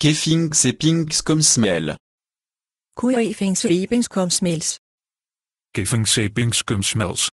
Que finks e pinks kom smell? Kui finks e smells? Que finks e smells?